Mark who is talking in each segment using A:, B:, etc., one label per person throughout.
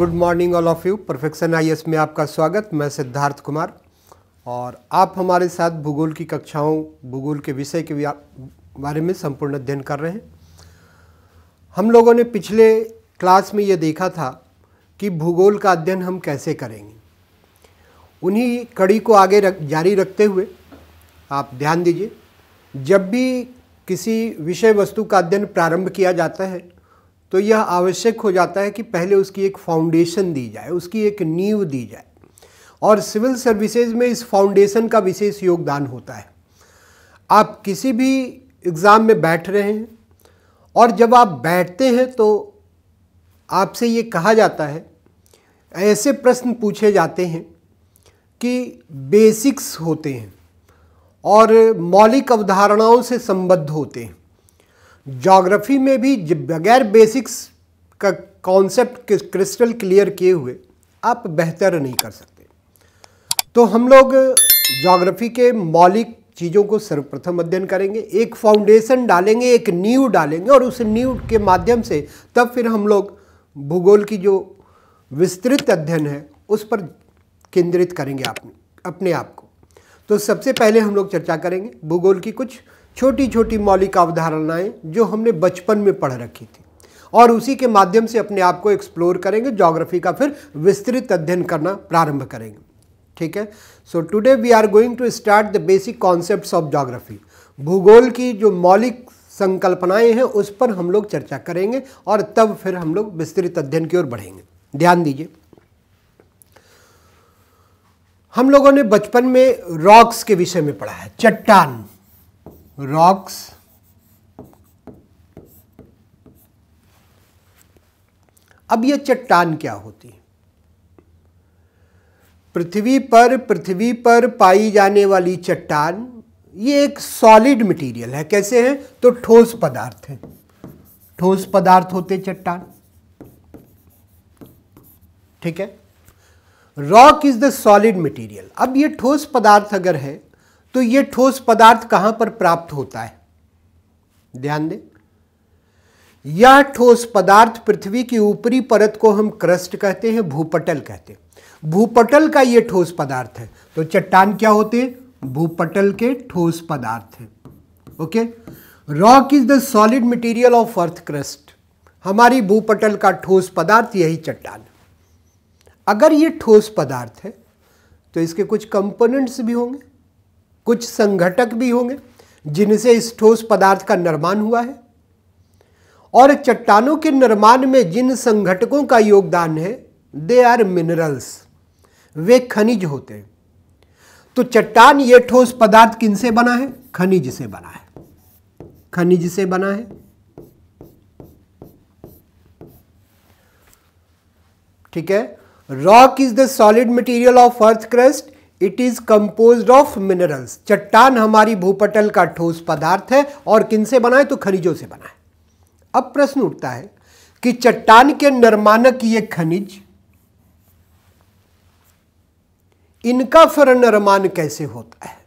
A: Good morning all of you perfection I में आपका स्वागत मैं सिद्धार्थ कुमार और आप हमारे साथ भूगोल की कक्षाओं भूगोल के विषय के बारे में संपूर्ण अध्ययन कर रहे हैं हम लोगों ने पिछले क्लास में ये देखा था कि भूगोल का अध्ययन हम कैसे करेंगे उन्हीं कड़ी को आगे रख जारी रखते हुए आप ध्यान दीजिए जब भी किसी विषय वस्तु का अध्ययन प्रारंभ किया जाता है तो यह आवश्यक हो जाता है कि पहले उसकी एक फाउंडेशन दी जाए उसकी एक नींव दी जाए और सिविल सर्विसेज में इस फाउंडेशन का विशेष योगदान होता है आप किसी भी एग्ज़ाम में बैठ रहे हैं और जब आप बैठते हैं तो आपसे ये कहा जाता है ऐसे प्रश्न पूछे जाते हैं कि बेसिक्स होते हैं और मौलिक अवधारणाओं से संबद्ध होते हैं जोग्राफ़ी में भी बगैर बेसिक्स का कॉन्सेप्ट क्रिस्टल क्लियर किए हुए आप बेहतर नहीं कर सकते तो हम लोग जोग्राफ़ी के मौलिक चीज़ों को सर्वप्रथम अध्ययन करेंगे एक फाउंडेशन डालेंगे एक नींव डालेंगे और उस नींव के माध्यम से तब फिर हम लोग भूगोल की जो विस्तृत अध्ययन है उस पर केंद्रित करेंगे आप अपने आप को तो सबसे पहले हम लोग चर्चा करेंगे भूगोल की कुछ छोटी छोटी मौलिक अवधारणाएं जो हमने बचपन में पढ़ रखी थी और उसी के माध्यम से अपने आप को एक्सप्लोर करेंगे ज्योग्राफी का फिर विस्तृत अध्ययन करना प्रारंभ करेंगे ठीक है so today we are going to start the basic concept of geography भूगोल की जो मौलिक संकल्पनाएं हैं उस पर हम लोग चर्चा करेंगे और तब फिर हम लोग विस्तृत अध्ययन की ओर बढ़ेंगे ध्यान दीजिए हम लोगों ने बचपन में रॉक्स के विषय में पढ़ा है चट्टान rocks अब यह चट्टान क्या होती है पृथ्वी पर पृथ्वी पर पाई जाने वाली चट्टान ये एक सॉलिड मटेरियल है कैसे है तो ठोस पदार्थ है ठोस पदार्थ होते चट्टान ठीक है rock is the solid material अब ये ठोस पदार्थ अगर है तो यह ठोस पदार्थ कहां पर प्राप्त होता है ध्यान दें यह ठोस पदार्थ पृथ्वी की ऊपरी परत को हम क्रस्ट कहते हैं भूपटल कहते हैं भूपटल का यह ठोस पदार्थ है तो चट्टान क्या होते हैं भूपटल के ठोस पदार्थ है okay rock is the solid material of earth crust हमारी भूपटल का ठोस पदार्थ यही चट्टान अगर यह ठोस पदार्थ है तो इसके कुछ कंपोनेंट्स भी होंगे कुछ संघटक भी होंगे जिनसे इस ठोस पदार्थ का निर्माण हुआ है और चट्टानों के निर्माण में जिन संघटकों का योगदान है दे आर मिनरल्स वे खनिज होते हैं तो चट्टान ये ठोस पदार्थ किन से बना है खनिज से बना है खनिज से बना है ठीक है rock is the solid material of earth crust it is compose of minerals चट्टान हमारी भूपटल का ठोस पदार्थ है और किन से बनाए तो खनिजों से बनाए अब प्रश्न उठता है कि चट्टान के निर्माणक ये खनिज इनका फिर निर्माण कैसे होता है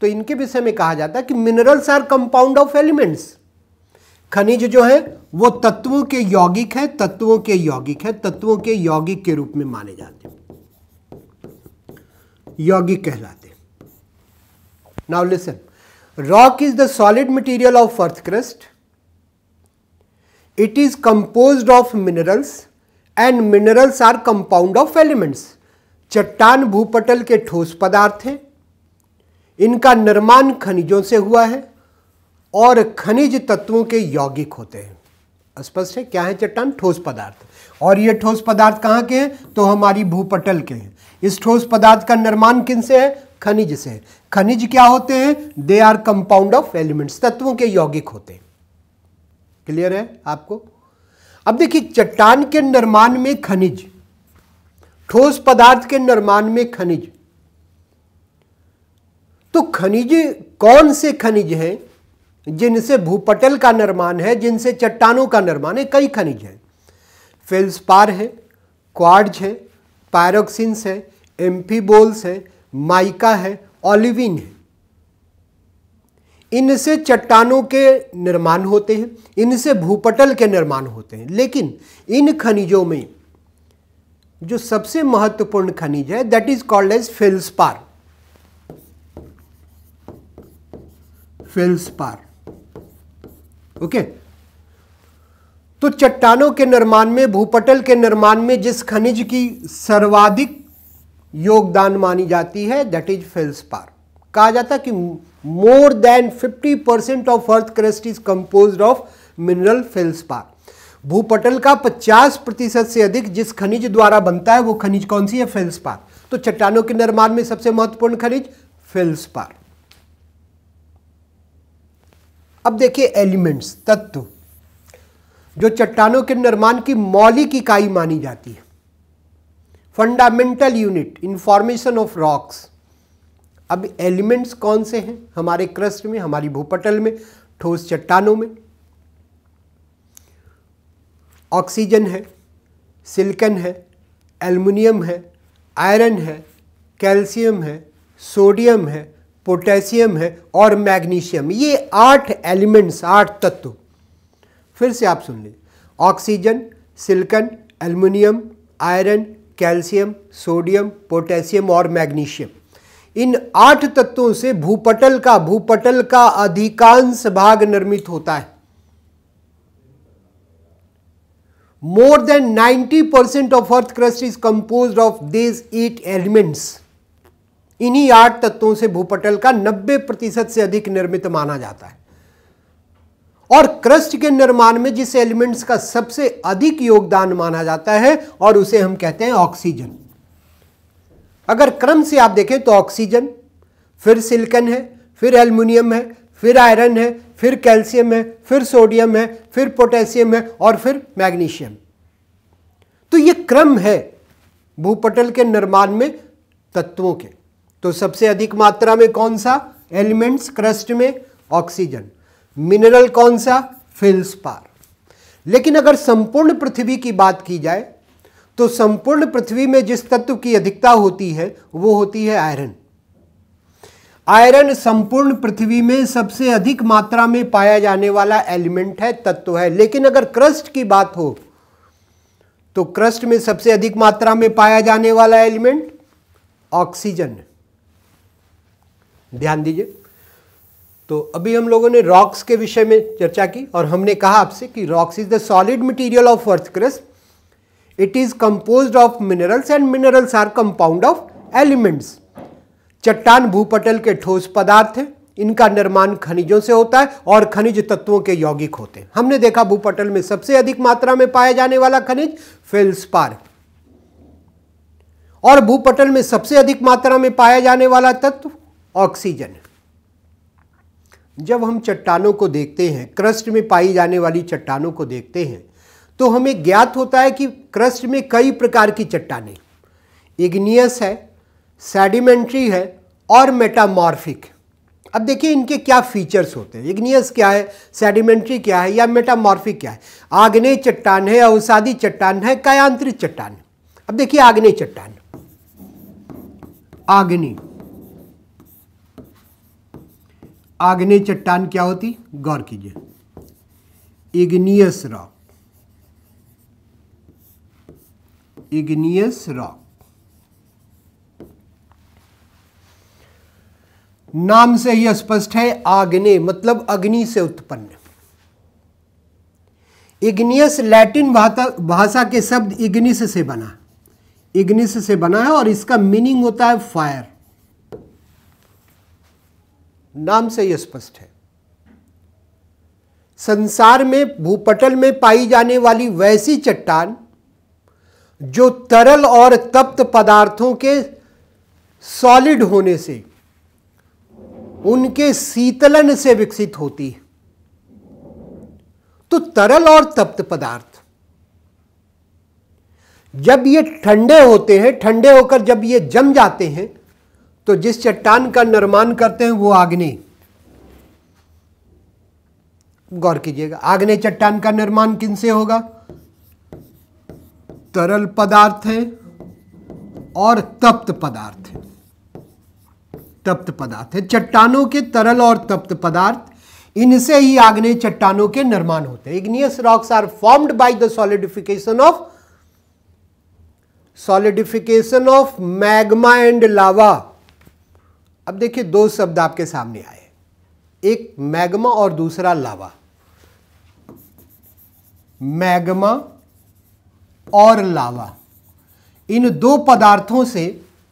A: तो इनके विषय में कहा जाता है कि minerals are compound of elements खनिज जो है वो तत्वों के यौगिक है तत्वों के यौगिक है तत्वों के यौगिक के रूप में माने जाते हैं यौगिक कहलाते now listen rock is the solid material of earth crust it is compose of minerals and minerals are compound of elements चट्टान भूपटल के ठोस पदार्थ हैं इनका निर्माण खनिजों से हुआ है और खनिज तत्वों के यौगिक होते हैं स्पष्ट है क्या है चट्टान ठोस पदार्थ और ये ठोस पदार्थ कहाँ के हैं तो हमारी भूपटल के हैं इस ठोस पदार्थ का निर्माण किन से है खनिज से खनिज क्या होते हैं they are compound of elements तत्वों के यौगिक होते हैं क्लियर है आपको अब देखिए चट्टान के निर्माण में खनिज ठोस पदार्थ के निर्माण में खनिज तो खनिज कौन से खनिज हैं जिनसे भूपटल का निर्माण है जिनसे चट्टानों का निर्माण है कई खनिज हैं फेल्सपार है क्वार्ज है पायरोक्सिंस है एम्फीबोल्स है माइका है ऑलिविन है इनसे चट्टानों के निर्माण होते हैं इनसे भूपटल के निर्माण होते हैं लेकिन इन खनिजों में जो सबसे महत्वपूर्ण खनिज है that is called as feldspar feldspar okay तो चट्टानों के निर्माण में भूपटल के निर्माण में जिस खनिज की सर्वाधिक योगदान मानी जाती है दैट इज फेल्सपार कहा जाता है कि more than 50 percent of earth crust is compose of mineral feldspar भूपटल का 50 प्रतिशत से अधिक जिस खनिज द्वारा बनता है वो खनिज कौन सी है फेल्सपार तो चट्टानों के निर्माण में सबसे महत्वपूर्ण खनिज फेल्सपार अब देखिए एलिमेंट्स तत्व जो चट्टानों के निर्माण की मौलिक इकाई मानी जाती है fundamental unit in formation of rocks अब एलिमेंट्स कौन से हैं हमारे क्रस्ट में हमारी भूपटल में ठोस चट्टानों में ऑक्सीजन है सिल्कन है एल्युमिनियम है आयरन है कैल्शियम है सोडियम है पोटेशियम है और मैग्नीशियम ये आठ एलिमेंट्स आठ तत्व फिर से आप सुन लीजिए oxygen silicon aluminium iron calcium sodium potassium और मैग्नीशियम इन आठ तत्वों से भूपटल का भूपटल का अधिकांश भाग निर्मित होता है then ninety 90% of earth crust is compose of these eight elements इन्हीं आठ तत्वों से भूपटल का 90 प्रतिशत से अधिक निर्मित माना जाता है और क्रस्ट के निर्माण में जिस एलिमेंट्स का सबसे अधिक योगदान माना जाता है और उसे हम कहते हैं ऑक्सीजन अगर क्रम से आप देखें तो ऑक्सीजन फिर सिलिकन है फिर एल्यूमिनियम है फिर आयरन है फिर कैल्शियम है फिर सोडियम है फिर पोटेशियम है और फिर मैग्नीशियम तो ये क्रम है भूपटल के निर्माण में तत्वों के तो सबसे अधिक मात्रा में कौन सा एलिमेंट्स क्रस्ट में ऑक्सीजन मिनरल कौन सा फिल्सपार लेकिन अगर संपूर्ण पृथ्वी की बात की जाए तो संपूर्ण पृथ्वी में जिस तत्व की अधिकता होती है वो होती है आयरन आयरन संपूर्ण पृथ्वी में सबसे अधिक मात्रा में पाया जाने वाला एलिमेंट है तत्व है लेकिन अगर क्रस्ट की बात हो तो क्रस्ट में सबसे अधिक मात्रा में पाया जाने वाला एलिमेंट ऑक्सीजन ध्यान दीजिए तो अभी हम लोगों ने रॉक्स के विषय में चर्चा की और हमने कहा आपसे कि rocks is the solid material of earth crust it is compose of minerals and minerals are compound of elements चट्टान भूपटल के ठोस पदार्थ हैं इनका निर्माण खनिजों से होता है और खनिज तत्वों के यौगिक होते हैं हमने देखा भूपटल में सबसे अधिक मात्रा में पाया जाने वाला खनिज फेल्सपार और भूपटल में सबसे अधिक मात्रा में पाया जाने वाला तत्व ऑक्सीजन जब हम चट्टानों को देखते हैं क्रस्ट में पाई जाने वाली चट्टानों को देखते हैं तो हमें ज्ञात होता है कि क्रस्ट में कई प्रकार की चट्टाने इग्नियस है सेडिमेंट्री है और मेटामॉर्फिक अब देखिए इनके क्या फीचर्स होते हैं इग्नियस क्या है सेडिमेंट्री क्या है या मेटामॉर्फिक क्या है आग्नेय चट्टान है अवसादी चट्टान है कायांत्रिक चट्टान अब देखिए आग्नेय चट्टान आग्नि आग्नेय चट्टान क्या होती गौर कीजिए इग्नियस रॉक इग्नियस रॉक नाम से ही स्पष्ट है आग्ने मतलब अग्नि से उत्पन्न इग्नियस लैटिन भाषा के शब्द इग्निस से बना इग्निस से बना है और इसका मीनिंग होता है फायर नाम से यह स्पष्ट है संसार में भूपटल में पाई जाने वाली वैसी चट्टान जो तरल और तप्त पदार्थों के सॉलिड होने से उनके शीतलन से विकसित होती है तो तरल और तप्त पदार्थ जब ये ठंडे होते हैं ठंडे होकर जब ये जम जाते हैं तो जिस चट्टान का निर्माण करते हैं वो आग्नि गौर कीजिएगा आग्नि चट्टान का निर्माण किनसे होगा तरल पदार्थ है और तप्त पदार्थ है तप्त पदार्थ है चट्टानों के तरल और तप्त पदार्थ इनसे ही आग्नेय चट्टानों के निर्माण होते हैं igneous rocks are formed by the solidification of solidification of magma and lava अब देखिए दो शब्द आपके सामने आए एक मैग्मा और दूसरा लावा मैग्मा और लावा इन दो पदार्थों से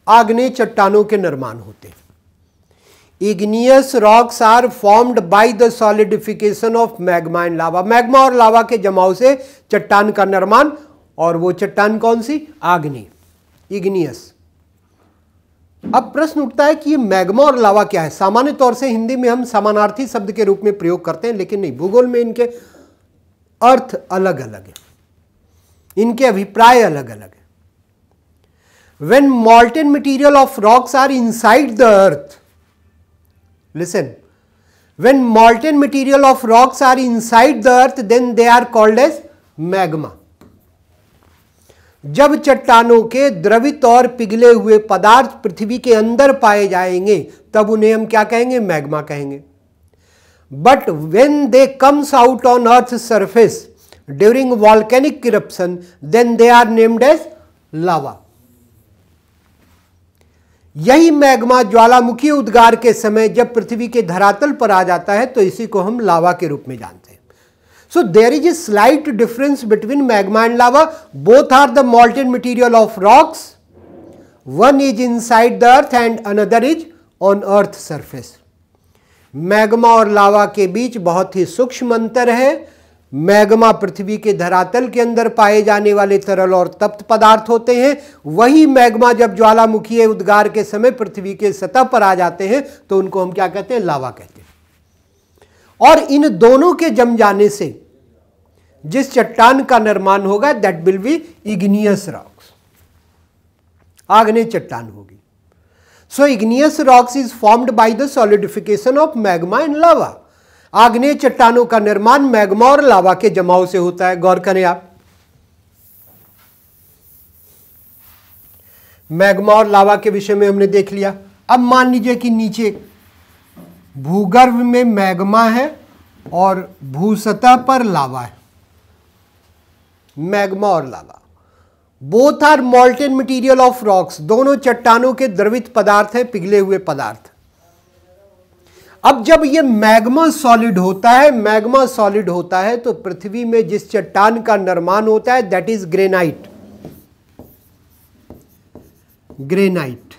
A: आग्नेय चट्टानों के निर्माण होते हैं rocks are formed formed the solidification of magma and lava magma और लावा के जमाव से चट्टान का निर्माण और वो चट्टान कौन सी आग्नि इग्नियस अब प्रश्न उठता है कि ये मैग्मा और लावा क्या है सामान्य तौर से हिंदी में हम समानार्थी शब्द के रूप में प्रयोग करते हैं लेकिन नहीं भूगोल में इनके अर्थ अलग अलग है इनके अभिप्राय अलग अलग है when molten material of rocks are inside the earth listen when molten material of rocks are inside the earth then they are called as magma जब चट्टानों के द्रवित और पिघले हुए पदार्थ पृथ्वी के अंदर पाए जाएंगे तब उन्हें हम क्या कहेंगे मैग्मा कहेंगे but when they comes out on earth surface during volcanic eruption then they are named as lava यही मैग्मा ज्वालामुखी उद्गार के समय जब पृथ्वी के धरातल पर आ जाता है तो इसी को हम लावा के रूप में जानते हैं So there is a slight difference between magma and lava. Both are the molten material of rocks. One is inside the earth and another is on earth surface. Magma और लावा के बीच बहुत ही सूक्ष्म अंतर है मैग्मा पृथ्वी के धरातल के अंदर पाए जाने वाले तरल और तप्त पदार्थ होते हैं वही मैग्मा जब ज्वालामुखी उद्गार के समय पृथ्वी के सतह पर आ जाते हैं तो उनको हम क्या कहते हैं लावा कहते हैं और इन दोनों के जम जाने से जिस चट्टान का निर्माण होगा that will be igneous rocks आग्ने चट्टान होगी so igneous rocks is formed by the solidification of magma and lava आग्ने चट्टानों का निर्माण मैग्मा और लावा के जमाव से होता है गौर करें आप मैग्मा और लावा के विषय में हमने देख लिया अब मान लीजिए कि नीचे भूगर्भ में मैग्मा है और भूसतह पर लावा है मैग्मा और lava both are molten material of rocks दोनों चट्टानों के द्रवित पदार्थ हैं पिघले हुए पदार्थ अब जब ये मैग्मा सॉलिड होता है मैग्मा सॉलिड होता है तो पृथ्वी में जिस चट्टान का निर्माण होता है that is granite granite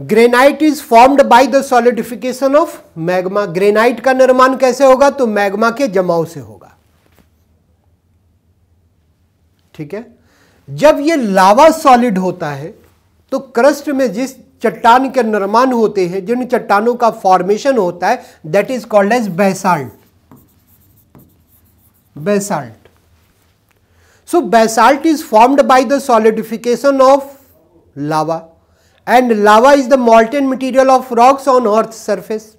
A: granite is formed by the solidification of magma granite का निर्माण कैसे होगा तो मैग्मा के जमाव से होगा ठीक है जब ये लावा सॉलिड होता है तो क्रस्ट में जिस चट्टान के निर्माण होते हैं जिन चट्टानों का फॉर्मेशन होता है that is called as basalt basalt so basalt is formed by the solidification of lava and lava is the molten material of rocks on earth surface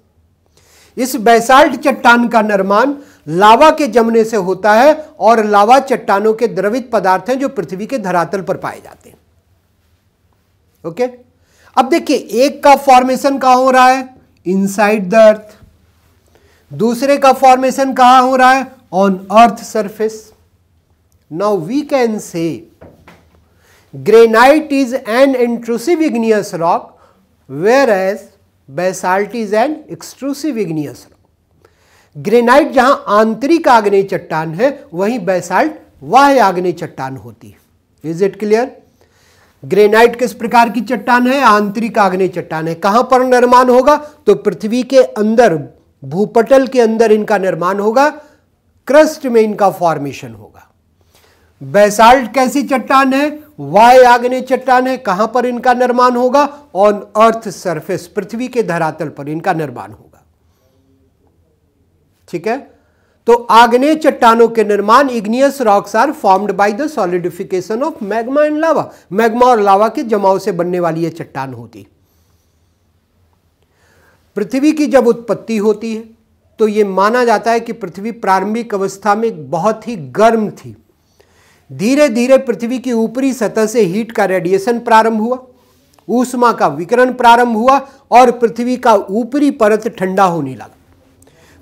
A: इस बेसाल्ट चट्टान का निर्माण लावा के जमने से होता है और लावा चट्टानों के द्रवित पदार्थ हैं जो पृथ्वी के धरातल पर पाए जाते हैं ओके okay? अब देखिए एक का फॉर्मेशन कहा हो रहा है इनसाइड द अर्थ दूसरे का फॉर्मेशन कहा हो रहा है on earth surface now we can say is an intrusive igneous rock whereas basalt is an extrusive igneous rock granite जहां आंतरिक आग्नेय चट्टान है वहीं बेसाल्ट वाह आग्नेय चट्टान होती है इज इट क्लियर ग्रेनाइट किस प्रकार की चट्टान है आंतरिक आग्नेय चट्टान है कहां पर निर्माण होगा तो पृथ्वी के अंदर भूपटल के अंदर इनका निर्माण होगा क्रस्ट में इनका फॉर्मेशन होगा बेसाल्ट कैसी चट्टान है वाय आग्नेय चट्टान है कहां पर इनका निर्माण होगा ऑन अर्थ सरफेस पृथ्वी के धरातल पर इनका निर्माण होगा ठीक है तो आग्नेय चट्टानों के निर्माण igneous rocks are formed by the solidification of magma and lava magma और लावा के जमाव से बनने वाली यह चट्टान होती पृथ्वी की जब उत्पत्ति होती है तो यह माना जाता है कि पृथ्वी प्रारंभिक अवस्था में बहुत ही गर्म थी धीरे धीरे पृथ्वी की ऊपरी सतह से हीट का रेडिएशन प्रारंभ हुआ ऊष्मा का विकरण प्रारंभ हुआ और पृथ्वी का ऊपरी परत ठंडा होने लगा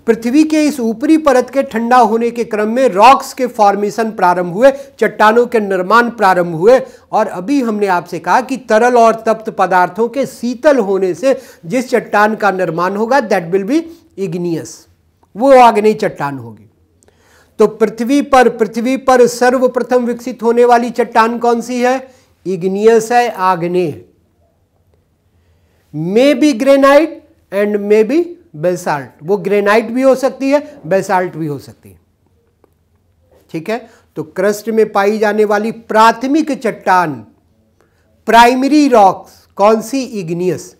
A: पृथ्वी के इस ऊपरी परत के ठंडा होने के क्रम में रॉक्स के फॉर्मेशन प्रारंभ हुए चट्टानों के निर्माण प्रारंभ हुए और अभी हमने आपसे कहा कि तरल और तप्त पदार्थों के शीतल होने से जिस चट्टान का निर्माण होगा दैट विल बी इग्नियस वो आग्नेय चट्टान होगी तो पृथ्वी पर पृथ्वी पर सर्वप्रथम विकसित होने वाली चट्टान कौन सी है इग्नियस है आग्ने may be granite and may be basalt वो ग्रेनाइट भी हो सकती है बेसाल्ट भी हो सकती है ठीक है तो क्रस्ट में पाई जाने वाली प्राथमिक चट्टान प्राइमरी रॉक्स कौन सी igneous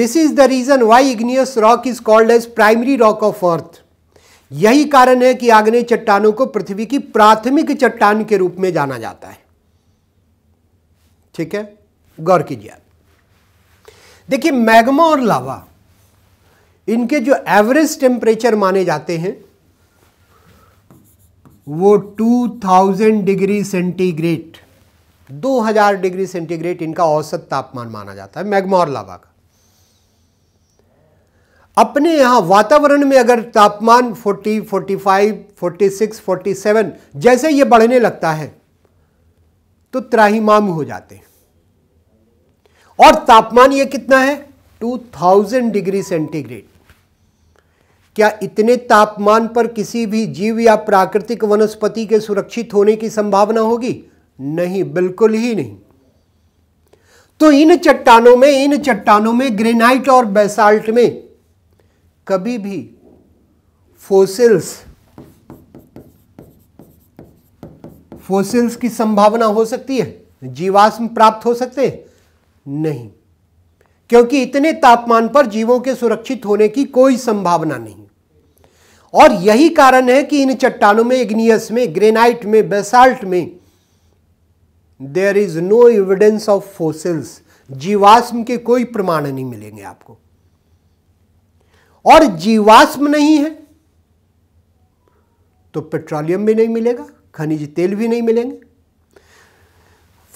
A: this is the reason why igneous rock is called as primary rock of earth यही कारण है कि आग्ने चट्टानों को पृथ्वी की प्राथमिक चट्टान के रूप में जाना जाता है ठीक है गौर कीजिए देखिए मैग्मा और लावा इनके जो एवरेज टेम्परेचर माने जाते हैं वो 2000 डिग्री सेंटीग्रेड 2000 डिग्री सेंटीग्रेड इनका औसत तापमान माना जाता है मैग्मा और लावा का अपने यहाँ वातावरण में अगर तापमान 40, 45, 46, 47 जैसे ये बढ़ने लगता है तो त्राहीमाम हो जाते हैं और तापमान ये कितना है 2000 डिग्री सेंटीग्रेड क्या इतने तापमान पर किसी भी जीव या प्राकृतिक वनस्पति के सुरक्षित होने की संभावना होगी नहीं बिल्कुल ही नहीं तो इन चट्टानों में इन चट्टानों में ग्रेनाइट और बेसाल्ट में कभी भी फोसिल्स फोसिल्स की संभावना हो सकती है जीवाश्म प्राप्त हो सकते नहीं क्योंकि इतने तापमान पर जीवों के सुरक्षित होने की कोई संभावना नहीं और यही कारण है कि इन चट्टानों में इग्नियस में ग्रेनाइट में बेसाल्ट में there is no evidence of fossils जीवाश्म के कोई प्रमाण नहीं मिलेंगे आपको और जीवाश्म नहीं है तो पेट्रोलियम भी नहीं मिलेगा खनिज तेल भी नहीं मिलेंगे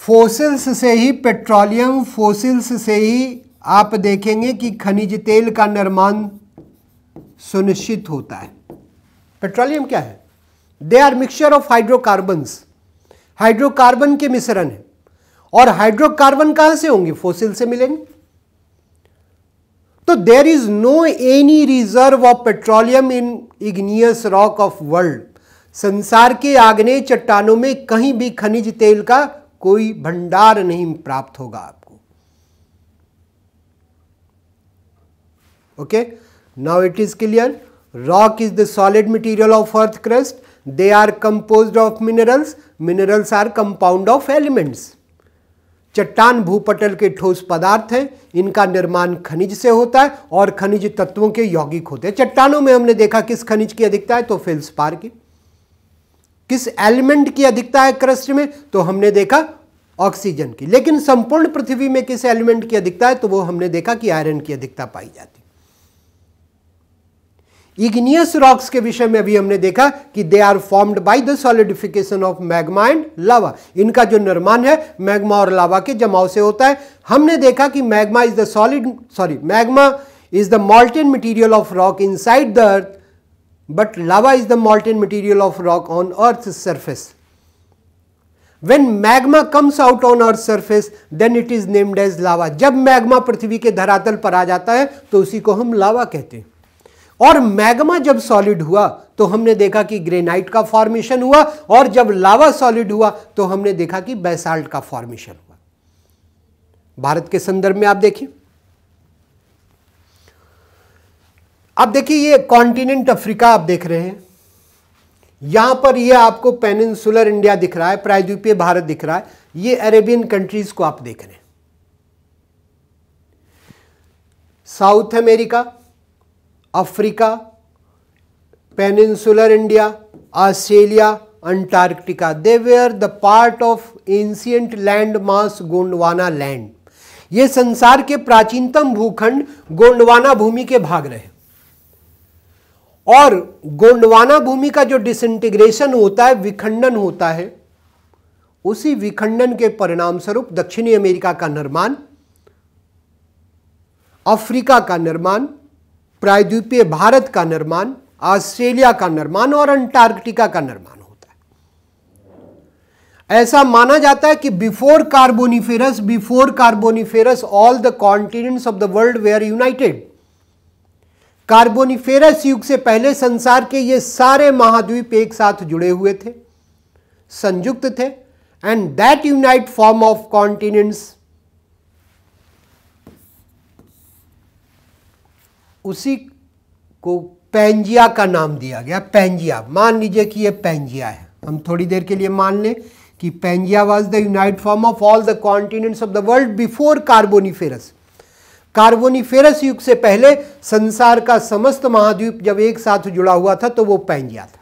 A: फोसिल्स से ही पेट्रोलियम फोसिल्स से ही आप देखेंगे कि खनिज तेल का निर्माण सुनिश्चित होता है पेट्रोलियम क्या है they are mixture of hydrocarbons hydrocarbon के मिश्रण है और हाइड्रोकार्बन कहां से होंगे फोसिल से मिलेंगे तो there is no any reserve of petroleum in igneous rock of world संसार के आग्ने चट्टानों में कहीं भी खनिज तेल का कोई भंडार नहीं प्राप्त होगा आपको okay now it is clear rock is the solid material of earth crust they are composed of minerals minerals are compound of elements चट्टान भूपटल के ठोस पदार्थ हैं इनका निर्माण खनिज से होता है और खनिज तत्वों के यौगिक होते हैं चट्टानों में हमने देखा किस खनिज की अधिकता है तो फेल्सपार की किस एलिमेंट की अधिकता है क्रस्ट में तो हमने देखा ऑक्सीजन की लेकिन संपूर्ण पृथ्वी में किस एलिमेंट की अधिकता है तो वो हमने देखा कि आयरन की अधिकता पाई जाती है इग्नियस रॉक्स के विषय में अभी हमने देखा कि they are formed by the solidification of magma and lava इनका जो निर्माण है मैग्मा और लावा के जमाव से होता है हमने देखा कि magma is the solid sorry magma is the molten material of rock inside the earth but lava is the molten material of rock on earth surface when magma comes out on earth surface then it is named as lava जब magma पृथ्वी के धरातल पर आ जाता है तो उसी को हम लावा कहते हैं और मैग्मा जब सॉलिड हुआ तो हमने देखा कि ग्रेनाइट का फॉर्मेशन हुआ और जब लावा सॉलिड हुआ तो हमने देखा कि बेसाल्ट का फॉर्मेशन हुआ भारत के संदर्भ में आप देखिए आप देखिए ये कॉन्टिनेंट अफ्रीका आप देख रहे हैं यहां पर ये आपको पेनिनसुलर इंडिया दिख रहा है प्रायद्वीपीय भारत दिख रहा है ये अरेबियन कंट्रीज को आप देख रहे हैं South America Africa peninsular India Australia Antarctica they were the part of ancient land mass Gondwana land ये संसार के प्राचीनतम भूखंड गोंडवाना भूमि के भाग रहे और गोंडवाना भूमि का जो डिसइंटीग्रेशन होता है विखंडन होता है उसी विखंडन के परिणाम स्वरूप दक्षिणी अमेरिका का निर्माण अफ्रीका का निर्माण प्रायद्वीपीय भारत का निर्माण ऑस्ट्रेलिया का निर्माण और अंटार्कटिका का निर्माण होता है ऐसा माना जाता है कि before Carboniferous before Carboniferous all the continents of the world were united Carboniferous युग से पहले संसार के ये सारे महाद्वीप एक साथ जुड़े हुए थे संयुक्त थे and that unite form of continents उसी को पेंजिया का नाम दिया गया पेंजिया मान लीजिए कि ये पेंजिया है हम थोड़ी देर के लिए मान लें कि Pangaea was the unite form of all the continents of the world before Carboniferous Carboniferous युग से पहले संसार का समस्त महाद्वीप जब एक साथ जुड़ा हुआ था तो वो पेंजिया था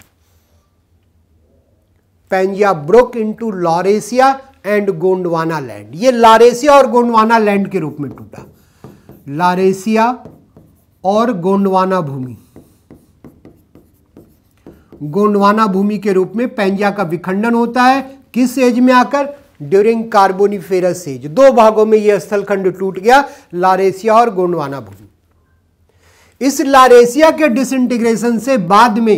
A: Pangaea broke into Laurasia and Gondwana land ये लारेसिया और गोंडवाना लैंड के रूप में टूटा लारेसिया और गोंडवाना भूमि गोंडवाना भूमि के रूप में पैंजिया का विखंडन होता है किस एज में आकर ड्यूरिंग कार्बोनिफेरस एज दो भागों में यह स्थलखंड टूट गया लारेसिया और गोंडवाना भूमि इस लारेसिया के डिसइंटीग्रेशन से बाद में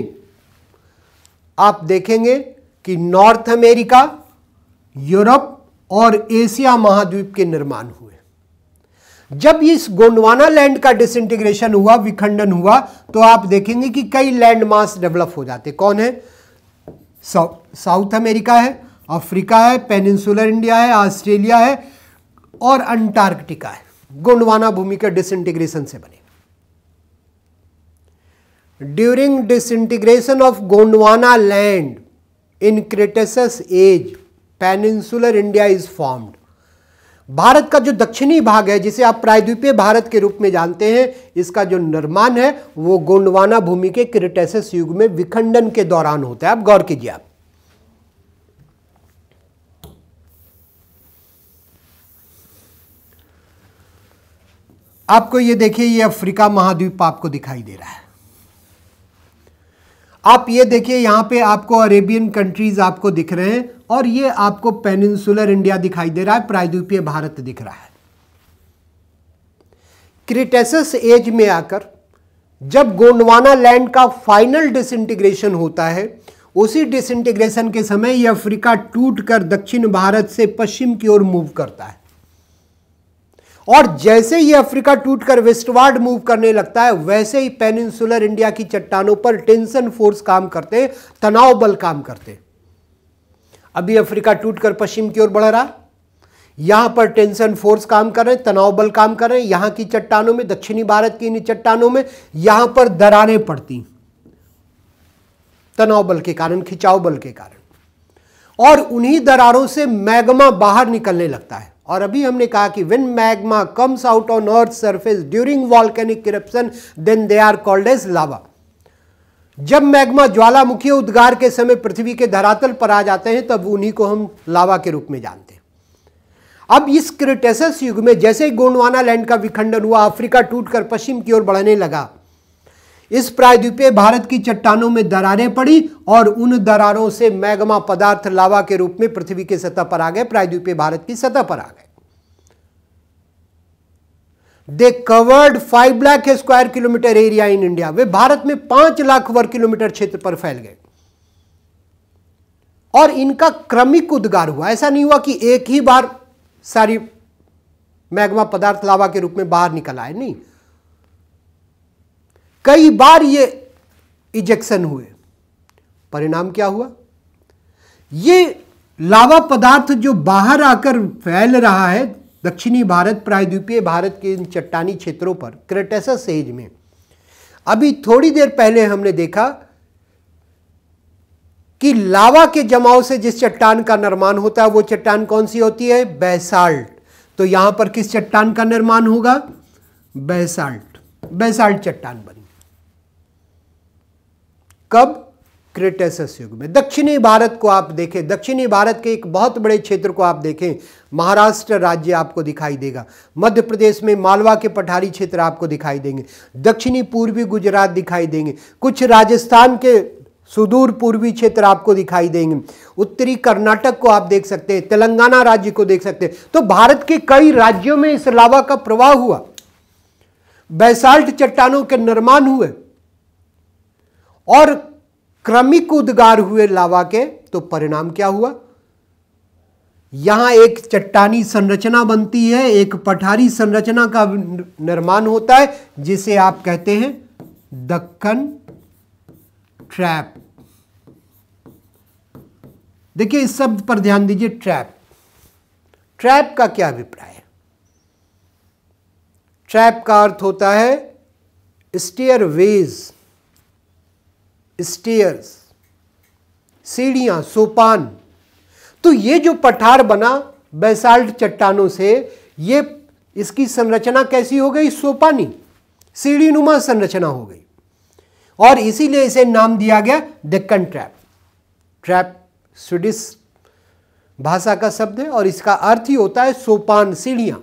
A: आप देखेंगे कि नॉर्थ अमेरिका यूरोप और एशिया महाद्वीप के निर्माण हुए जब इस गोंडवाना लैंड का डिसइंटीग्रेशन हुआ विखंडन हुआ तो आप देखेंगे कि कई लैंड मास डेवलप हो जाते कौन है साउथ अमेरिका है अफ्रीका है पेनिनसुलर इंडिया है ऑस्ट्रेलिया है और अंटार्कटिका है गोंडवाना भूमि के डिसइंटीग्रेशन से बने during disintegration of Gondwana land in Cretaceous age peninsular India is formed Bharat का जो दक्षिणी भाग है जिसे आप प्रायद्वीपीय भारत के रूप में जानते हैं इसका जो निर्माण है वो गोंडवाना भूमि के क्रिटेसिस युग में विखंडन के दौरान होता है आप गौर कीजिए आप आपको ये देखिए ये अफ्रीका महाद्वीप आपको दिखाई दे रहा है आप ये देखिए यहां पे आपको अरेबियन कंट्रीज आपको दिख रहे हैं और ये आपको पेनिनसुलर इंडिया दिखाई दे रहा है प्रायद्वीपीय भारत दिख रहा है क्रिटेसस एज में आकर जब गोंडवाना लैंड का फाइनल डिसइंटीग्रेशन होता है उसी डिसइंटीग्रेशन के समय यह अफ्रीका टूटकर दक्षिण भारत से पश्चिम की ओर मूव करता है और जैसे ही अफ्रीका टूटकर वेस्टवार्ड मूव करने लगता है वैसे ही पेनिनसुलर इंडिया की चट्टानों पर टेंशन फोर्स काम करते तनाव बल काम करते हैं अभी अफ्रीका टूटकर पश्चिम की ओर बढ़ रहा यहां पर टेंशन फोर्स काम कर रहे हैं तनाव बल काम कर रहे हैं यहां की चट्टानों में दक्षिणी भारत की इन चट्टानों में यहां पर दरारें पड़ती तनाव बल के कारण खिंचाव बल के कारण और उन्हीं दरारों से मैग्मा बाहर निकलने लगता है और अभी हमने कहा कि when magma comes out on earth surface during volcanic eruption then they are called as lava जब मैग्मा ज्वालामुखी उद्गार के समय पृथ्वी के धरातल पर आ जाते हैं तब उन्हीं को हम लावा के रूप में जानते हैं अब इस क्रिटेसस युग में जैसे ही गोंडवाना लैंड का विखंडन हुआ अफ्रीका टूटकर पश्चिम की ओर बढ़ने लगा इस प्रायद्वीपीय भारत की चट्टानों में दरारें पड़ी और उन दरारों से मैग्मा पदार्थ लावा के रूप में पृथ्वी की सतह पर आ गए प्रायद्वीपीय भारत की सतह पर आ गए they covered five lakh square kilometer area in India वे भारत में पांच लाख वर्ग किलोमीटर क्षेत्र पर फैल गए और इनका क्रमिक उद्गार हुआ ऐसा नहीं हुआ कि एक ही बार सारी मैग्मा पदार्थ लावा के रूप में बाहर निकल आए नहीं कई बार ये इजेक्शन हुए परिणाम क्या हुआ ये लावा पदार्थ जो बाहर आकर फैल रहा है दक्षिणी भारत प्रायद्वीपीय भारत के इन चट्टानी क्षेत्रों पर क्रेटेसस एज में अभी थोड़ी देर पहले हमने देखा कि लावा के जमाव से जिस चट्टान का निर्माण होता है वो चट्टान कौन सी होती है बैसाल्ट तो यहां पर किस चट्टान का निर्माण होगा बैसाल्ट बैसाल्ट चट्टान बनी कब क्रेटेसस युग में दक्षिणी भारत को आप देखें दक्षिणी भारत के एक बहुत बड़े क्षेत्र को आप देखें महाराष्ट्र राज्य आपको दिखाई देगा मध्य प्रदेश में मालवा के पठारी क्षेत्र आपको दिखाई देंगे दक्षिणी पूर्वी गुजरात दिखाई देंगे कुछ राजस्थान के सुदूर पूर्वी क्षेत्र आपको दिखाई देंगे उत्तरी कर्नाटक को आप देख सकते हैं तेलंगाना राज्य को देख सकते हैं तो भारत के कई राज्यों में इस लावा का प्रवाह हुआ बैसाल्ट चट्टानों के निर्माण हुए और क्रमिक उद्गार हुए लावा के तो परिणाम क्या हुआ यहां एक चट्टानी संरचना बनती है एक पठारी संरचना का निर्माण होता है जिसे आप कहते हैं दक्कन ट्रैप देखिए इस शब्द पर ध्यान दीजिए ट्रैप ट्रैप का क्या अभिप्राय है ट्रैप का अर्थ होता है स्टेयरवेज स्टेयर्स सीढ़ियां सोपान तो ये जो पठार बना बेसाल्ट चट्टानों से ये इसकी संरचना कैसी हो गई सोपानी सीढ़ी नुमा संरचना हो गई और इसीलिए इसे नाम दिया गया डेक्कन ट्रैप ट्रैप स्वीडिश भाषा का शब्द है और इसका अर्थ ही होता है सोपान सीढ़ियां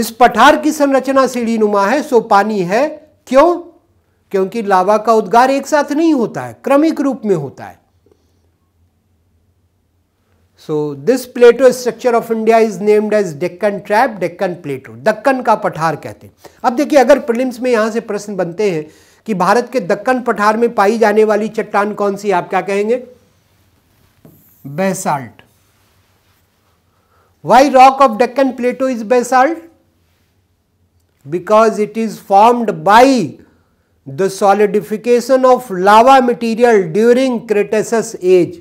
A: इस पठार की संरचना सीढ़ी नुमा है सोपानी है क्यों क्योंकि लावा का उद्गार एक साथ नहीं होता है क्रमिक रूप में होता है so this plateau structure of India is named as Deccan trap Deccan plateau Deccan का पठार कहते हैं अब देखिए अगर प्रिलिम्स में यहां से प्रश्न बनते हैं कि भारत के दक्कन पठार में पाई जाने वाली चट्टान कौन सी आप क्या कहेंगे basalt why rock of Deccan plateau is basalt because it is formed by the solidification of lava material during Cretaceous age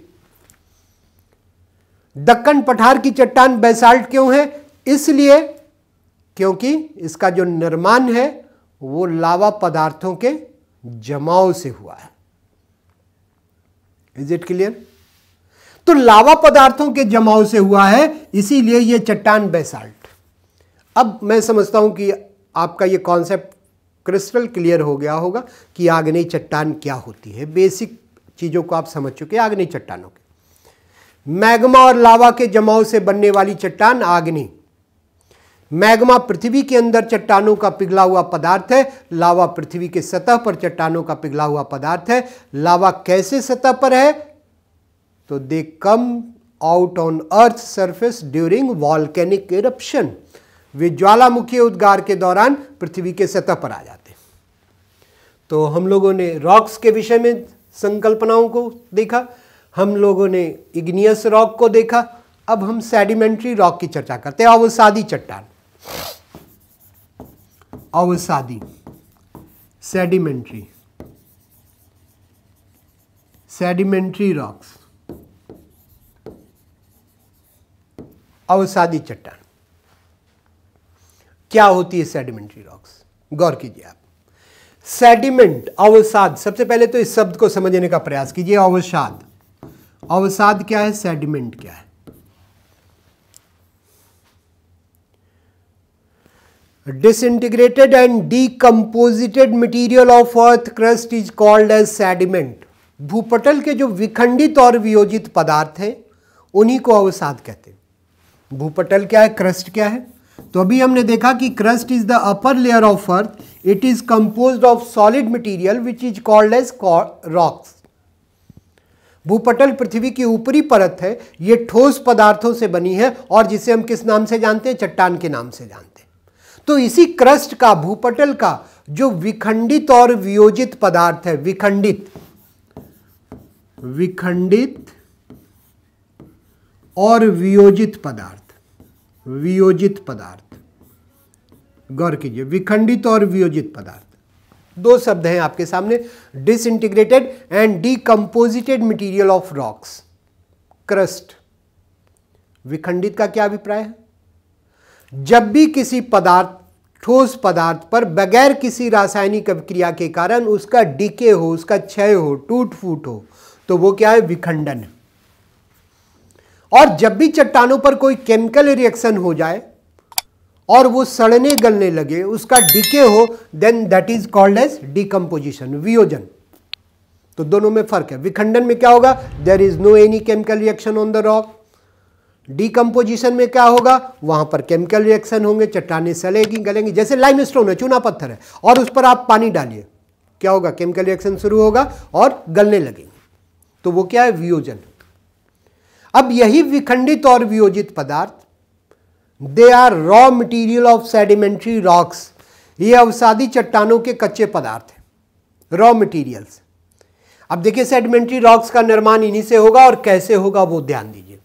A: Deccan पठार की चट्टान बेसाल्ट क्यों है इसलिए क्योंकि इसका जो निर्माण है वो लावा पदार्थों के जमाव से हुआ है इज इट क्लियर तो लावा पदार्थों के जमाव से हुआ है इसीलिए यह चट्टान बेसाल्ट अब मैं समझता हूं कि आपका यह कॉन्सेप्ट क्रिस्टल क्लियर हो गया होगा कि आग्नेय चट्टान क्या होती है बेसिक चीज़ों को आप समझ चुके आग्नेय चट्टानों के मैग्मा और लावा के जमाव से बनने वाली चट्टान आग्नि मैग्मा पृथ्वी के अंदर चट्टानों का पिघला हुआ पदार्थ है लावा पृथ्वी के सतह पर चट्टानों का पिघला हुआ पदार्थ है लावा कैसे सतह पर है तो they come out on earth surface during volcanic eruption वे ज्वालामुखी उद्गार के दौरान पृथ्वी के सतह पर आ जाते तो हम लोगों ने रॉक्स के विषय में संकल्पनाओं को देखा हम लोगों ने इग्नियस रॉक को देखा अब हम सेडिमेंट्री रॉक की चर्चा करते हैं अवसादी चट्टान अवसादी सेडिमेंट्री सेडिमेंट्री रॉक्स अवसादी चट्टान क्या होती है सेडिमेंट्री रॉक्स गौर कीजिए आप सेडिमेंट अवसाद सबसे पहले तो इस शब्द को समझने का प्रयास कीजिए अवसाद अवसाद क्या है सेडिमेंट क्या है disintegrated and decomposited material of earth crust is called as sediment भूपटल के जो विखंडित और वियोजित पदार्थ हैं उन्हीं को अवसाद कहते हैं भूपटल क्या है क्रस्ट क्या है तो अभी हमने देखा कि crust is the upper layer of earth it is compose of solid material which is called as rocks भूपटल पृथ्वी की ऊपरी परत है ये ठोस पदार्थों से बनी है और जिसे हम किस नाम से जानते हैं चट्टान के नाम से जानते हैं तो इसी क्रस्ट का भूपटल का जो विखंडित और वियोजित पदार्थ है विखंडित विखंडित और वियोजित पदार्थ वियोजित पदार्थ गौर कीजिए विखंडित और वियोजित पदार्थ दो शब्द हैं आपके सामने disintegrated and decomposited material of rocks crust विखंडित का क्या अभिप्राय है जब भी किसी पदार्थ ठोस पदार्थ पर बगैर किसी रासायनिक अभिक्रिया के कारण उसका डीके हो उसका क्षय हो टूट फूट हो तो वो क्या है विखंडन है और जब भी चट्टानों पर कोई केमिकल रिएक्शन हो जाए और वो सड़ने गलने लगे उसका डीके हो then that is called as decomposition वियोजन तो दोनों में फर्क है विखंडन में क्या होगा there is no any chemical reaction on the rock decomposition में क्या होगा वहां पर केमिकल रिएक्शन होंगे चट्टाने सलेगी गलेंगी जैसे लाइम स्टोन है चूना पत्थर है और उस पर आप पानी डालिए क्या होगा केमिकल रिएक्शन शुरू होगा और गलने लगेंगे तो वो क्या है वियोजन अब यही विखंडित और वियोजित पदार्थ they are raw material of sedimentary rocks ये अवसादी चट्टानों के कच्चे पदार्थ हैं रॉ मटीरियल्स अब देखिए सेडिमेंट्री रॉक्स का निर्माण इन्हीं से होगा और कैसे होगा वो ध्यान दीजिए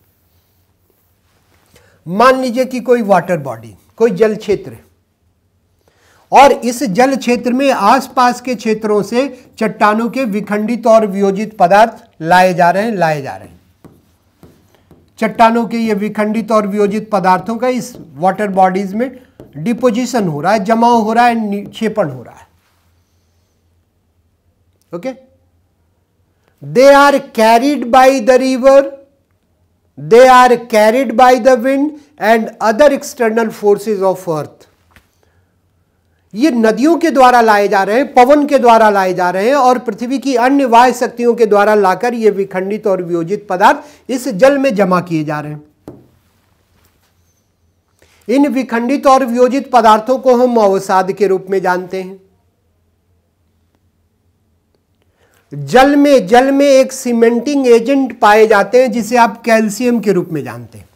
A: मान लीजिए कि कोई वाटर बॉडी कोई जल क्षेत्र और इस जल क्षेत्र में आसपास के क्षेत्रों से चट्टानों के विखंडित और वियोजित पदार्थ लाए जा रहे हैं लाए जा रहे हैं चट्टानों के ये विखंडित और वियोजित पदार्थों का इस वाटर बॉडीज में डिपोजिशन हो रहा है जमाव हो रहा है निक्षेपण हो रहा है okay they are carried by the river they are carried by the wind and other external forces of earth ये नदियों के द्वारा लाए जा रहे हैं पवन के द्वारा लाए जा रहे हैं और पृथ्वी की अन्य वाय शक्तियों के द्वारा लाकर ये विखंडित और वियोजित पदार्थ इस जल में जमा किए जा रहे हैं इन विखंडित और वियोजित पदार्थों को हम अवसाद के रूप में जानते हैं जल में जल में एक सीमेंटिंग एजेंट पाए जाते हैं जिसे आप कैल्शियम के रूप में जानते हैं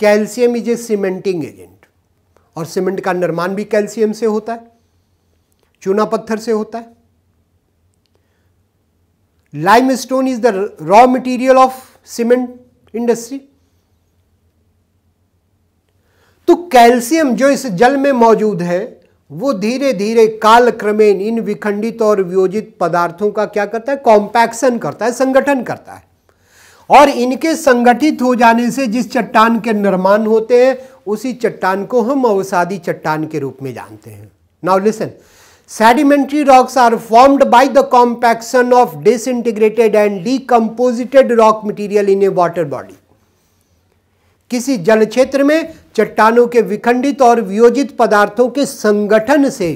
A: calcium is a cementing agent और सीमेंट का निर्माण भी कैल्शियम से होता है चूना पत्थर से होता है limestone is the raw material of cement industry तो कैल्शियम जो इस जल में मौजूद है वो धीरे धीरे काल क्रमेण इन विखंडित और वियोजित पदार्थों का क्या करता है कॉम्पैक्शन करता है संगठन करता है और इनके संगठित हो जाने से जिस चट्टान के निर्माण होते हैं उसी चट्टान को हम अवसादी चट्टान के रूप में जानते हैं now listen sedimentary rocks are formed by the compaction of disintegrated and decomposited rock material in a water body किसी जल क्षेत्र में चट्टानों के विखंडित और वियोजित पदार्थों के संगठन से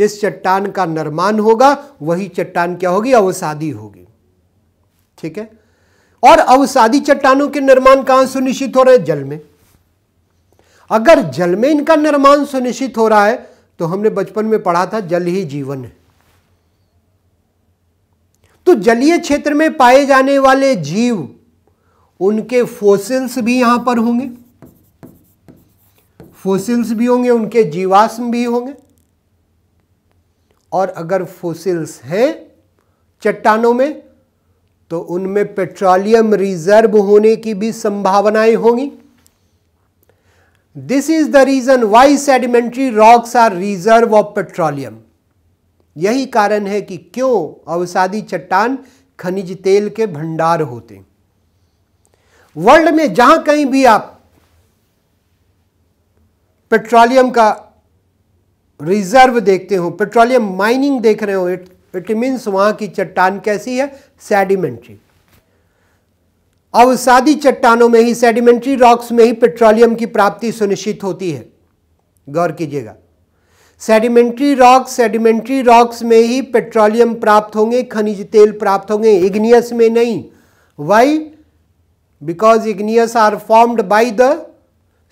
A: जिस चट्टान का निर्माण होगा वही चट्टान क्या होगी अवसादी होगी ठीक है और अवसादी चट्टानों के निर्माण कहां सुनिश्चित हो रहे हैं जल में अगर जल में इनका निर्माण सुनिश्चित हो रहा है तो हमने बचपन में पढ़ा था जल ही जीवन है तो जलीय क्षेत्र में पाए जाने वाले जीव उनके फोसिल्स भी यहां पर होंगे फोसिल्स भी होंगे उनके जीवाश्म भी होंगे और अगर फोसिल्स हैं चट्टानों में तो उनमें पेट्रोलियम रिजर्व होने की भी संभावनाएं होंगी this is the reason why sedimentary rocks are reserve of petroleum यही कारण है कि क्यों अवसादी चट्टान खनिज तेल के भंडार होते वर्ल्ड में जहां कहीं भी आप पेट्रोलियम का रिजर्व देखते हो पेट्रोलियम माइनिंग देख रहे हो इट इट मीन्स वहाँ की चट्टान कैसी है सेडिमेंट्री अवसादी चट्टानों में ही सेडिमेंट्री रॉक्स में ही पेट्रोलियम की प्राप्ति सुनिश्चित होती है गौर कीजिएगा सेडिमेंट्री रॉक्स सेडिमेंट्री रॉक्स में ही पेट्रोलियम प्राप्त होंगे खनिज तेल प्राप्त होंगे इग्नियस में नहीं why because igneous are formed by the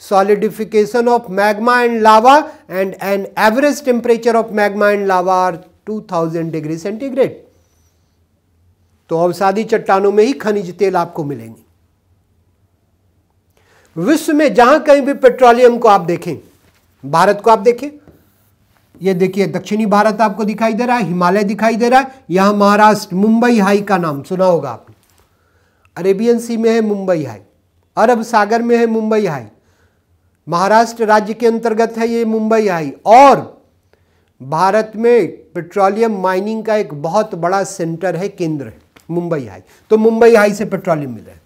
A: solidification of magma and lava and an average temperature of magma and lava are 2000 degree centigrade तो अवसादी चट्टानों में ही खनिज तेल आपको मिलेंगे विश्व में जहां कहीं भी पेट्रोलियम को आप देखें भारत को आप देखें ये देखिए दक्षिणी भारत आपको दिखाई दे रहा है हिमालय दिखाई दे रहा है यहां महाराष्ट्र मुंबई हाई का नाम सुना होगा आपने अरेबियन सी में है मुंबई हाई अरब सागर में है मुंबई हाई महाराष्ट्र राज्य के अंतर्गत है ये मुंबई हाई और भारत में पेट्रोलियम माइनिंग का एक बहुत बड़ा सेंटर है केंद्र है मुंबई हाई तो मुंबई हाई से पेट्रोलियम मिल रहा है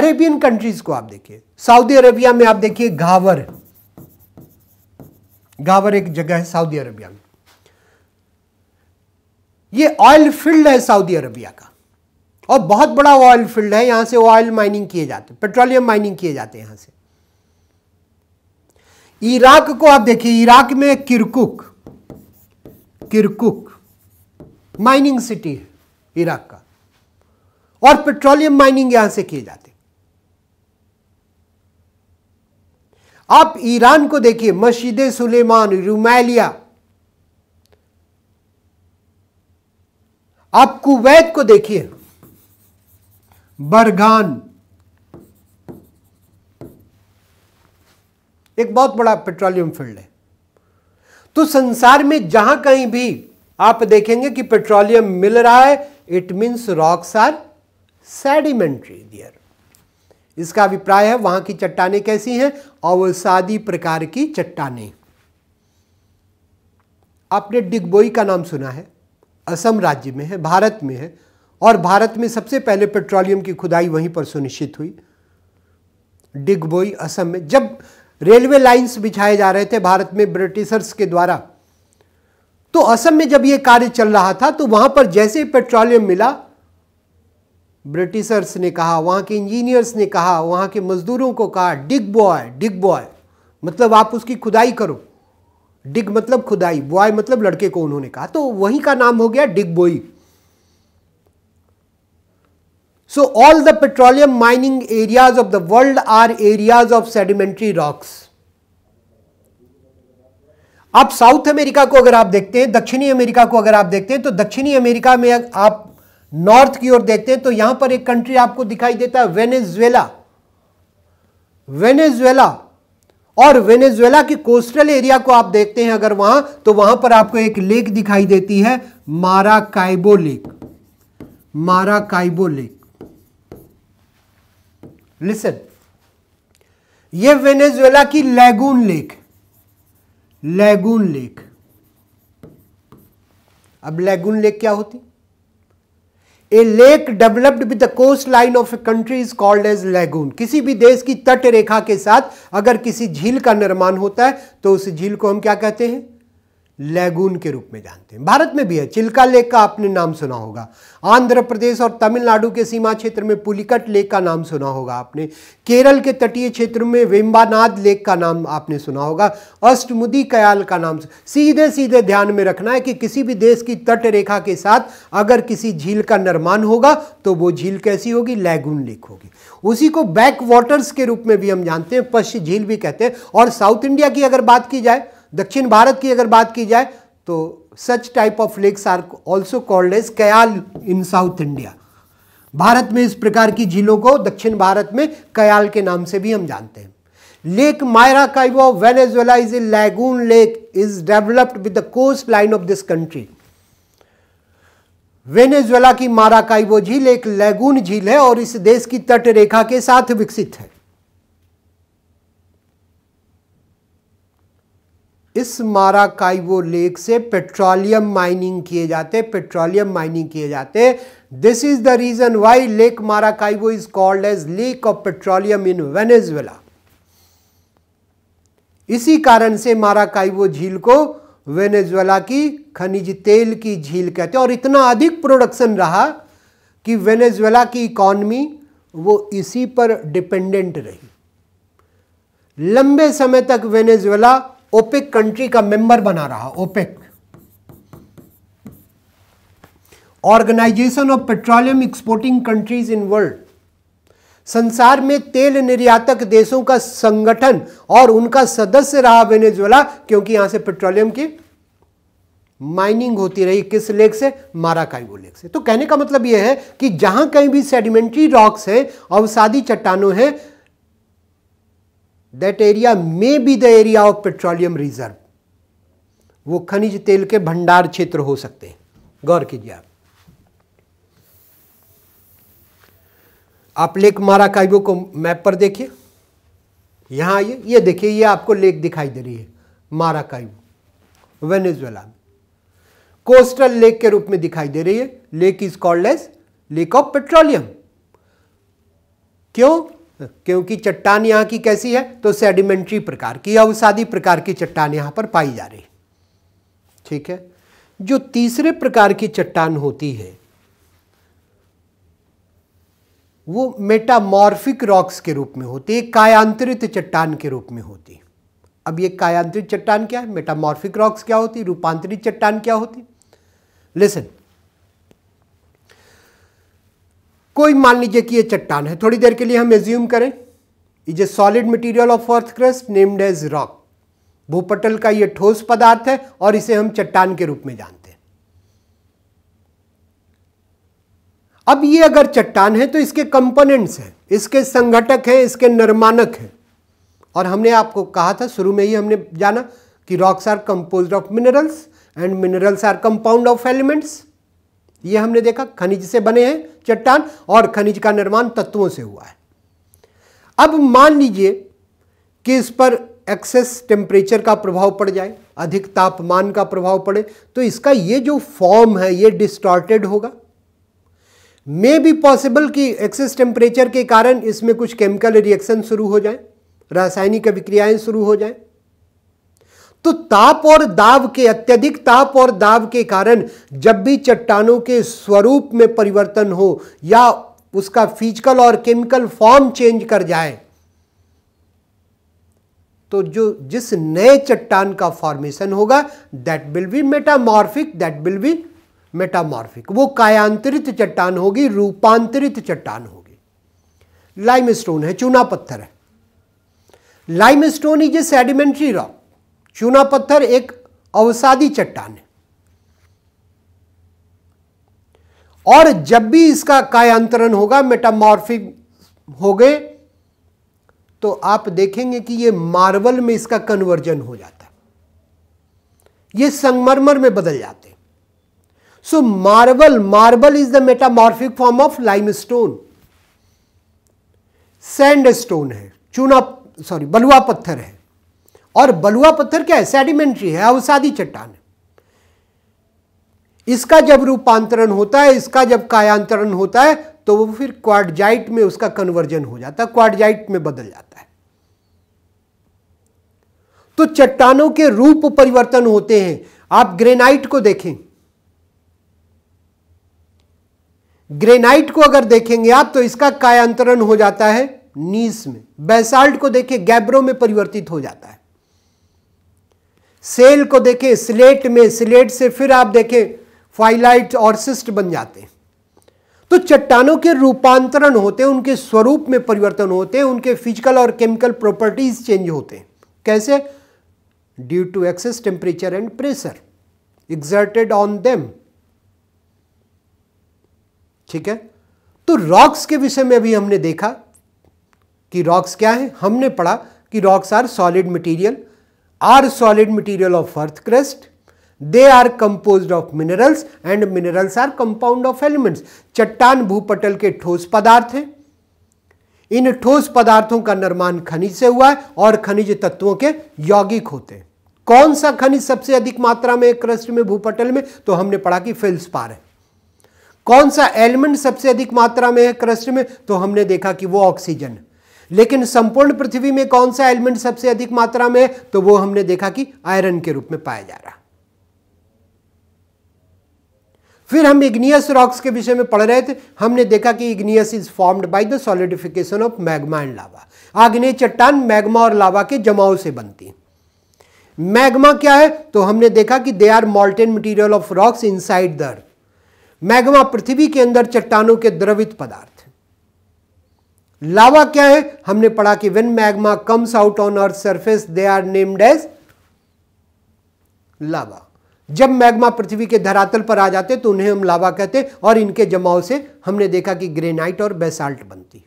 A: अरेबियन कंट्रीज को आप देखिए सऊदी अरेबिया में आप देखिए घावर घावर एक जगह है सऊदी अरेबिया में ये ऑयल फील्ड है सऊदी अरेबिया का और बहुत बड़ा ऑयल फील्ड है यहां से ऑयल माइनिंग किए जाते हैं पेट्रोलियम माइनिंग किए जाते हैं यहां से इराक को आप देखिए इराक में किरकुक किरकुक माइनिंग सिटी है इराक का और पेट्रोलियम माइनिंग यहां से किए जाते आप ईरान को देखिए मस्जिद सुलेमान रुमैलिया आप कुवैत को देखिए बरगान एक बहुत बड़ा पेट्रोलियम फील्ड है तो संसार में जहां कहीं भी आप देखेंगे कि पेट्रोलियम मिल रहा है it means rocks are sedimentary there इसका अभिप्राय है वहां की चट्टाने कैसी हैं अवसादी प्रकार की चट्टाने आपने डिगबोई का नाम सुना है असम राज्य में है भारत में है और भारत में सबसे पहले पेट्रोलियम की खुदाई वहीं पर सुनिश्चित हुई डिगबोई असम में जब रेलवे लाइंस बिछाए जा रहे थे भारत में ब्रिटिशर्स के द्वारा तो असम में जब ये कार्य चल रहा था तो वहां पर जैसे ही पेट्रोलियम मिला ब्रिटिशर्स ने कहा वहां के इंजीनियर्स ने कहा वहां के मजदूरों को कहा डिग बॉय डिग बॉय मतलब आप उसकी खुदाई करो डिग मतलब खुदाई बॉय मतलब लड़के को उन्होंने कहा तो वहीं का नाम हो गया डिग बोई So all the petroleum mining areas of the world are areas of sedimentary rocks. आप साउथ अमेरिका को अगर आप देखते हैं दक्षिणी अमेरिका को अगर आप देखते हैं तो दक्षिणी अमेरिका में आप नॉर्थ की ओर देखते हैं तो यहां पर एक कंट्री आपको दिखाई देता है वेनेजुएला वेनेजुएला और वेनेजुएला के कोस्टल एरिया को आप देखते हैं अगर वहां तो वहां पर आपको एक लेक दिखाई देती है मारा Maracaibo lake Maracaibo lake listen ये वेनेजुएला की लैगून लेक लैगून लेक अब लैगून लेक क्या होती a lake developed with the coast line of a country is called as lagoon किसी भी देश की तट रेखा के साथ अगर किसी झील का निर्माण होता है तो उस झील को हम क्या कहते हैं लैगून के रूप में जानते हैं भारत में भी है चिल्का लेक का आपने नाम सुना होगा आंध्र प्रदेश और तमिलनाडु के सीमा क्षेत्र में पुलिकट लेक का नाम सुना होगा आपने केरल के तटीय क्षेत्र में वेम्बानाद लेक का नाम आपने सुना होगा अष्टमुदी कयाल का नाम सीधे सीधे ध्यान में रखना है कि किसी भी देश की तट रेखा के साथ अगर किसी झील का निर्माण होगा तो वो झील कैसी होगी लैगून लेक होगी उसी को बैक वाटर्स के रूप में भी हम जानते हैं पश्चिम झील भी कहते हैं और साउथ इंडिया की अगर बात की जाए दक्षिण भारत की अगर बात की जाए तो such type of lakes are also called as kayal in South India Bharat में इस प्रकार की झीलों को दक्षिण भारत में कयाल के नाम से भी हम जानते हैं lake Maracaibo Venezuela is a lagoon lake is developed with the coast line of this country Venezuela की काइवो झील एक लैगून झील है और इस देश की तट रेखा के साथ विकसित है इस माराकाइवो लेक से पेट्रोलियम माइनिंग किए जाते पेट्रोलियम माइनिंग किए जाते this is the reason why lake Maracaibo is called as lake of petroleum in Venezuela इसी कारण से माराकाइवो झील को वेनेजुएला की खनिज तेल की झील कहते हैं और इतना अधिक प्रोडक्शन रहा कि वेनेजुएला की इकॉनमी वो इसी पर डिपेंडेंट रही लंबे समय तक वेनेजुएला ओपेक कंट्री का मेंबर बना रहा OPEC organization of petroleum exporting countries in world संसार में तेल निर्यातक देशों का संगठन और उनका सदस्य रहा वेनेजुएला क्योंकि यहां से पेट्रोलियम की माइनिंग होती रही किस लेक से माराकाइबो लेक से तो कहने का मतलब यह है कि जहां कहीं भी सेडिमेंट्री रॉक्स हैं अवसादी चट्टानों हैं that area may be the area of petroleum reserve वो खनिज तेल के भंडार क्षेत्र हो सकते हैं गौर कीजिए आप आप लेक काइबो को मैप पर देखिए यहां आइए ये देखिए ये आपको लेक दिखाई दे रही है काइबो वेनेजुएला कोस्टल लेक के रूप में दिखाई दे रही है lake is called as lake of petroleum क्यों क्योंकि चट्टान यहाँ की कैसी है तो सेडिमेंट्री प्रकार की या अवसादी प्रकार की चट्टान यहाँ पर पाई जा रही ठीक है जो तीसरे प्रकार की चट्टान होती है वो मेटामॉर्फिक रॉक्स के रूप में होती है कायांतरित चट्टान के रूप में होती अब ये कायांतरित चट्टान क्या है मेटामॉर्फिक रॉक्स क्या होती रूपांतरित चट्टान क्या होती लिसन कोई मान लीजिए कि ये चट्टान है थोड़ी देर के लिए हम एज्यूम करें is a solid material of earth crust named as rock भूपटल का ये ठोस पदार्थ है और इसे हम चट्टान के रूप में जानते हैं अब ये अगर चट्टान है तो इसके कंपोनेंट्स हैं इसके संगठक हैं इसके निर्माणक हैं और हमने आपको कहा था शुरू में ही हमने जाना कि rocks are compose of minerals and minerals are compound of elements ये हमने देखा खनिज से बने हैं चट्टान और खनिज का निर्माण तत्वों से हुआ है अब मान लीजिए कि इस पर एक्सेस टेम्परेचर का प्रभाव पड़ जाए अधिक तापमान का प्रभाव पड़े तो इसका ये जो फॉर्म है ये डिस्टॉर्टेड होगा मे बी पॉसिबल कि एक्सेस टेम्परेचर के कारण इसमें कुछ केमिकल रिएक्शन शुरू हो जाए रासायनिक अभिक्रियाएं शुरू हो जाएं तो ताप और दाब के अत्यधिक ताप और दाब के कारण जब भी चट्टानों के स्वरूप में परिवर्तन हो या उसका फिजिकल और केमिकल फॉर्म चेंज कर जाए तो जो जिस नए चट्टान का फॉर्मेशन होगा that will be metamorphic that will be metamorphic वो कायांतरित चट्टान होगी रूपांतरित चट्टान होगी लाइम स्टोन है चूना पत्थर है limestone is a sedimentary rock चूना पत्थर एक अवसादी चट्टान है और जब भी इसका कायांतरण होगा मेटामॉर्फिक हो गए तो आप देखेंगे कि यह मार्बल में इसका कन्वर्जन हो जाता है यह संगमरमर में बदल जाते हैं so marble marble is the metamorphic form of limestone sandstone है चूना सॉरी बलुआ पत्थर है और बलुआ पत्थर क्या है सेडिमेंट्री है अवसादी चट्टान है इसका जब रूपांतरण होता है इसका जब कायांतरण होता है तो वो फिर क्वाडजाइट में उसका कन्वर्जन हो जाता है क्वाडजाइट में बदल जाता है तो चट्टानों के रूप परिवर्तन होते हैं आप ग्रेनाइट को देखें ग्रेनाइट को अगर देखेंगे आप तो इसका कायांतरण हो जाता है नीस में बेसाल्ट को देखें गैब्रो में परिवर्तित हो जाता है सेल को देखें स्लेट में स्लेट से फिर आप देखें फाइलाइट और सिस्ट बन जाते हैं तो चट्टानों के रूपांतरण होते हैं उनके स्वरूप में परिवर्तन होते हैं उनके फिजिकल और केमिकल प्रॉपर्टीज चेंज होते हैं कैसे due to excess temperature and pressure exerted on them ठीक है तो रॉक्स के विषय में अभी हमने देखा कि रॉक्स क्या है हमने पढ़ा कि rocks are solid material are solid material of earth crust they are composed of minerals and minerals are compound of elements चट्टान भूपटल के ठोस पदार्थ हैं इन ठोस पदार्थों का निर्माण खनिज से हुआ है और खनिज तत्वों के यौगिक होते हैं कौन सा खनिज सबसे अधिक मात्रा में क्रस्ट में भूपटल में तो हमने पढ़ा कि फिल्स पार है कौन सा एलिमेंट सबसे अधिक मात्रा में है क्रस्ट में तो हमने देखा कि वो ऑक्सीजन है लेकिन संपूर्ण पृथ्वी में कौन सा एलिमेंट सबसे अधिक मात्रा में तो वो हमने देखा कि आयरन के रूप में पाया जा रहा फिर हम इग्नियस रॉक्स के विषय में पढ़ रहे थे हमने देखा कि igneous is formed by the solidification of magma and lava आग्नेय चट्टान मैग्मा और लावा के जमाव से बनती है मैग्मा क्या है तो हमने देखा कि they are molten material of rocks inside the earth magma पृथ्वी के अंदर चट्टानों के द्रवित पदार्थ लावा क्या है हमने पढ़ा कि when magma comes out on earth surface they are named as lava जब मैग्मा पृथ्वी के धरातल पर आ जाते तो उन्हें हम लावा कहते और इनके जमाव से हमने देखा कि ग्रेनाइट और बेसाल्ट बनती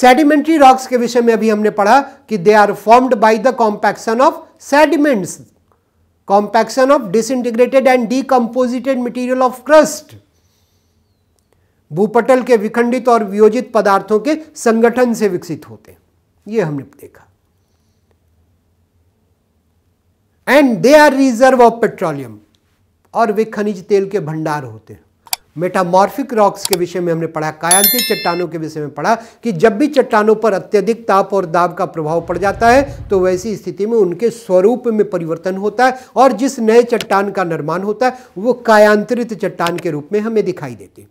A: सेडिमेंट्री रॉक्स के विषय में अभी हमने पढ़ा कि they are formed by the compaction of sediments compaction of disintegrated and decomposited material of crust भूपटल के विखंडित और वियोजित पदार्थों के संगठन से विकसित होते हैं ये हमने देखा and they are reserve of petroleum और वे खनिज तेल के भंडार होते हैं मेटामॉर्फिक रॉक्स के विषय में हमने पढ़ा कायांतिक चट्टानों के विषय में पढ़ा कि जब भी चट्टानों पर अत्यधिक ताप और दाब का प्रभाव पड़ जाता है तो वैसी स्थिति में उनके स्वरूप में परिवर्तन होता है और जिस नए चट्टान का निर्माण होता है वो कायांतरित चट्टान के रूप में हमें दिखाई देती है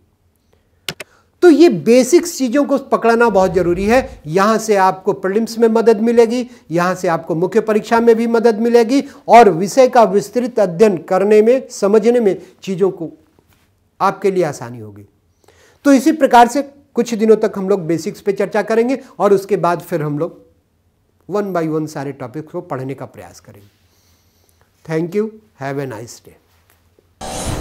A: तो ये बेसिक्स चीज़ों को पकड़ना बहुत ज़रूरी है यहाँ से आपको प्रिलिम्स में मदद मिलेगी यहाँ से आपको मुख्य परीक्षा में भी मदद मिलेगी और विषय का विस्तृत अध्ययन करने में समझने में चीज़ों को आपके लिए आसानी होगी तो इसी प्रकार से कुछ दिनों तक हम लोग बेसिक्स पे चर्चा करेंगे और उसके बाद फिर हम लोग वन बाई वन सारे टॉपिक्स को पढ़ने का प्रयास करेंगे thank you have a nice day